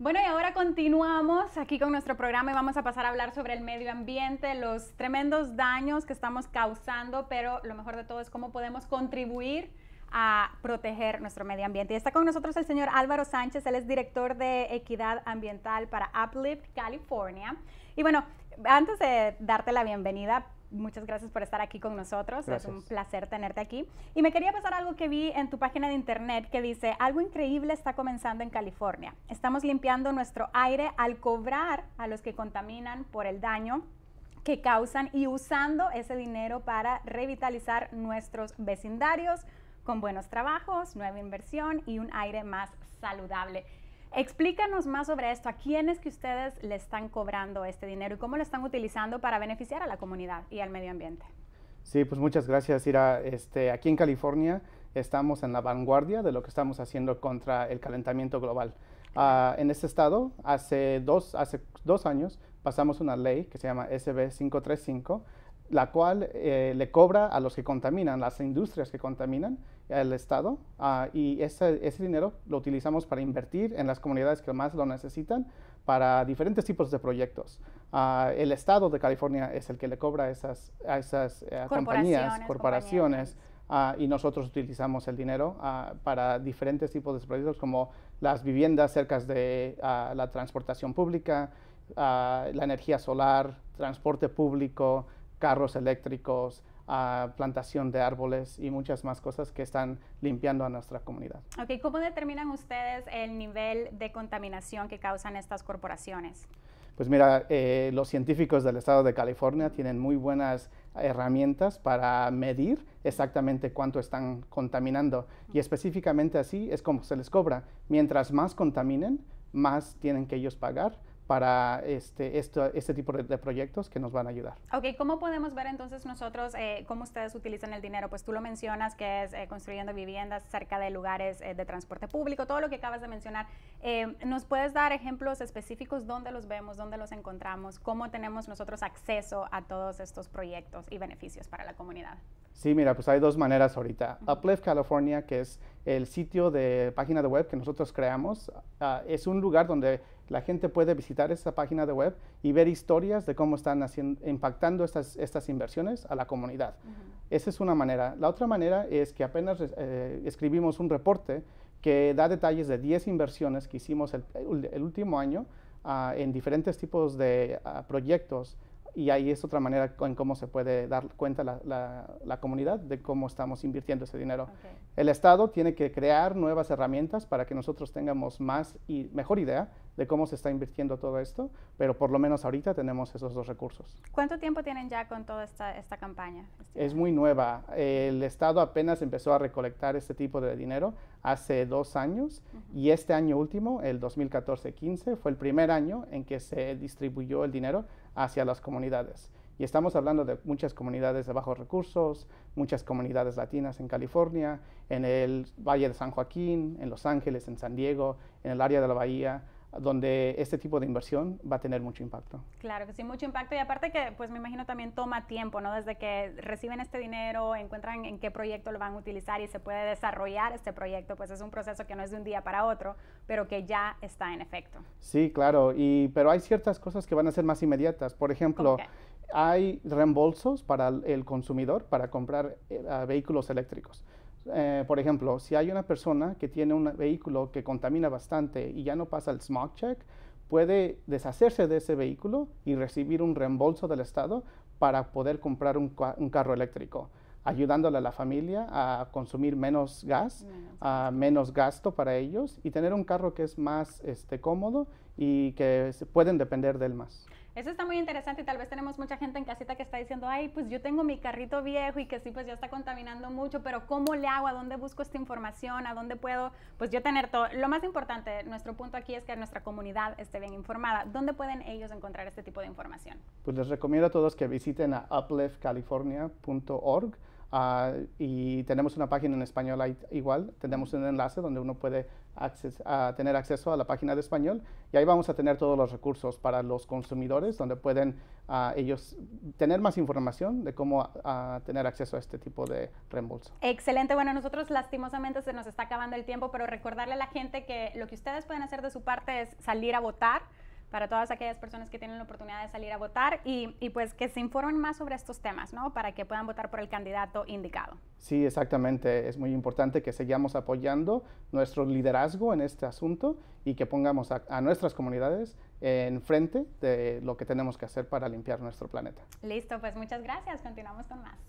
Bueno, y ahora continuamos aquí con nuestro programa y vamos a pasar a hablar sobre el medio ambiente, los tremendos daños que estamos causando, pero lo mejor de todo es cómo podemos contribuir a proteger nuestro medio ambiente. Y está con nosotros el señor Álvaro Sánchez, él es director de Equidad Ambiental para Uplift California. Y bueno, antes de darte la bienvenida, muchas gracias por estar aquí con nosotros. Es un placer tenerte aquí. Y me quería pasar algo que vi en tu página de internet que dice, algo increíble está comenzando en California. Estamos limpiando nuestro aire al cobrar a los que contaminan por el daño que causan y usando ese dinero para revitalizar nuestros vecindarios con buenos trabajos, nueva inversión y un aire más saludable. Explícanos más sobre esto, a quiénes que ustedes le están cobrando este dinero y cómo lo están utilizando para beneficiar a la comunidad y al medio ambiente. Sí, pues muchas gracias, Ira. Este, aquí en California estamos en la vanguardia de lo que estamos haciendo contra el calentamiento global. Ah, en este estado, hace dos, hace años, pasamos una ley que se llama SB 535, la cual eh, le cobra a los que contaminan, las industrias que contaminan, el Estado ah, y ese, dinero lo utilizamos para invertir en las comunidades que más lo necesitan para diferentes tipos de proyectos. Ah, el Estado de California es el que le cobra a esas, a esas eh, compañías, corporaciones, ah, y nosotros utilizamos el dinero para diferentes tipos de proyectos como las viviendas cerca de la transportación pública, la energía solar, transporte público, carros eléctricos, a plantación de árboles y muchas más cosas que están limpiando a nuestra comunidad. Ok, ¿cómo determinan ustedes el nivel de contaminación que causan estas corporaciones? Pues mira, eh, los científicos del estado de California tienen muy buenas herramientas para medir exactamente cuánto están contaminando y específicamente así es como se les cobra. Mientras más contaminen, más tienen que ellos pagar para este, este, este tipo de, proyectos que nos van a ayudar. Ok, ¿cómo podemos ver entonces nosotros eh, cómo ustedes utilizan el dinero? Pues tú lo mencionas que es eh, construyendo viviendas cerca de lugares eh, de transporte público, todo lo que acabas de mencionar. ¿Nos puedes dar ejemplos específicos dónde los vemos, dónde los encontramos, cómo tenemos nosotros acceso a todos estos proyectos y beneficios para la comunidad? Sí, mira, pues hay dos maneras ahorita. a Uplift California, que es el sitio de página de web que nosotros creamos, ah, es un lugar donde la gente puede visitar esa página de web y ver historias de cómo están impactando estas, inversiones a la comunidad. Esa es una manera. La otra manera es que apenas eh, escribimos un reporte que da detalles de 10 inversiones que hicimos el, último año ah, en diferentes tipos de ah, proyectos y ahí es otra manera en cómo se puede dar cuenta la, comunidad de cómo estamos invirtiendo ese dinero. El Estado tiene que crear nuevas herramientas para que nosotros tengamos más y mejor idea de cómo se está invirtiendo todo esto, pero por lo menos ahorita tenemos esos dos recursos. ¿Cuánto tiempo tienen ya con toda esta, campaña? es muy nueva. El Estado apenas empezó a recolectar este tipo de dinero hace dos años y este año último, el 2014-15, fue el primer año en que se distribuyó el dinero hacia las comunidades. Y estamos hablando de muchas comunidades de bajos recursos, muchas comunidades latinas en California, en el Valle de San Joaquín, en Los Ángeles, en San Diego, en el área de la Bahía donde este tipo de inversión va a tener mucho impacto. Claro que sí, mucho impacto y aparte que pues me imagino también toma tiempo, ¿no? Desde que reciben este dinero, encuentran en qué proyecto lo van a utilizar y se puede desarrollar este proyecto, pues es un proceso que no es de un día para otro, pero que ya está en efecto. Sí, claro, y, pero hay ciertas cosas que van a ser más inmediatas, por ejemplo... Hay reembolsos para el consumidor para comprar eh, vehículos eléctricos. Eh, por ejemplo, si hay una persona que tiene un vehículo que contamina bastante y ya no pasa el smog check, puede deshacerse de ese vehículo y recibir un reembolso del Estado para poder comprar un, carro eléctrico, ayudándole a la familia a consumir menos gas, menos, a menos gasto para ellos y tener un carro que es más este, cómodo y que pueden depender del más. Eso está muy interesante y tal vez tenemos mucha gente en casita que está diciendo, ay, pues yo tengo mi carrito viejo y que sí, pues ya está contaminando mucho, pero ¿cómo le hago? ¿A dónde busco esta información? ¿A dónde puedo? Pues yo tener todo. Lo más importante, nuestro punto aquí es que nuestra comunidad esté bien informada. ¿Dónde pueden ellos encontrar este tipo de información? Pues les recomiendo a todos que visiten a upliftcalifornia.org Ah, y tenemos una página en español igual, tenemos un enlace donde uno puede tener acceso a la página de español y ahí vamos a tener todos los recursos para los consumidores donde pueden ah, ellos tener más información de cómo ah, tener acceso a este tipo de reembolso. Excelente, bueno, nosotros lastimosamente se nos está acabando el tiempo, pero recordarle a la gente que lo que ustedes pueden hacer de su parte es salir a votar para todas aquellas personas que tienen la oportunidad de salir a votar y, pues que se informen más sobre estos temas, ¿no? Para que puedan votar por el candidato indicado. Sí, exactamente. Es muy importante que sigamos apoyando nuestro liderazgo en este asunto y que pongamos a, nuestras comunidades en frente de lo que tenemos que hacer para limpiar nuestro planeta. Listo, pues muchas gracias. Continuamos con más.